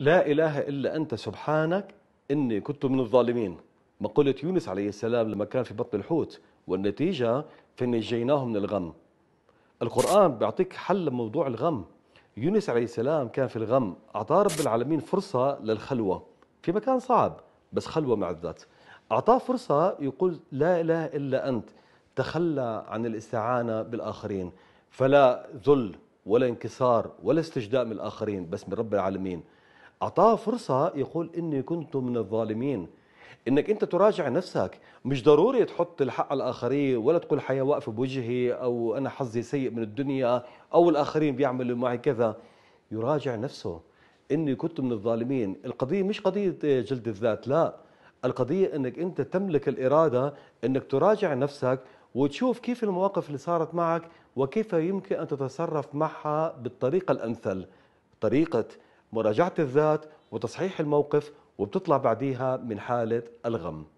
لا إله إلا أنت سبحانك إني كنت من الظالمين مقولة يونس عليه السلام لما كان في بطن الحوت والنتيجة فنجيناه من الغم القرآن بيعطيك حل لموضوع الغم يونس عليه السلام كان في الغم أعطاه رب العالمين فرصة للخلوة في مكان صعب بس خلوة مع الذات أعطاه فرصة يقول لا إله إلا أنت تخلى عن الاستعانة بالآخرين فلا ذل ولا انكسار ولا استجداء من الآخرين بس من رب العالمين اعطاه فرصه يقول اني كنت من الظالمين انك انت تراجع نفسك مش ضروري تحط الحق على الاخرين ولا تقول الحياه واقفه بوجهي او انا حظي سيء من الدنيا او الاخرين بيعملوا معي كذا يراجع نفسه اني كنت من الظالمين القضيه مش قضيه جلد الذات لا القضيه انك انت تملك الاراده انك تراجع نفسك وتشوف كيف المواقف اللي صارت معك وكيف يمكن ان تتصرف معها بالطريقه الامثل طريقه مراجعة الذات وتصحيح الموقف وبتطلع بعديها من حالة الغم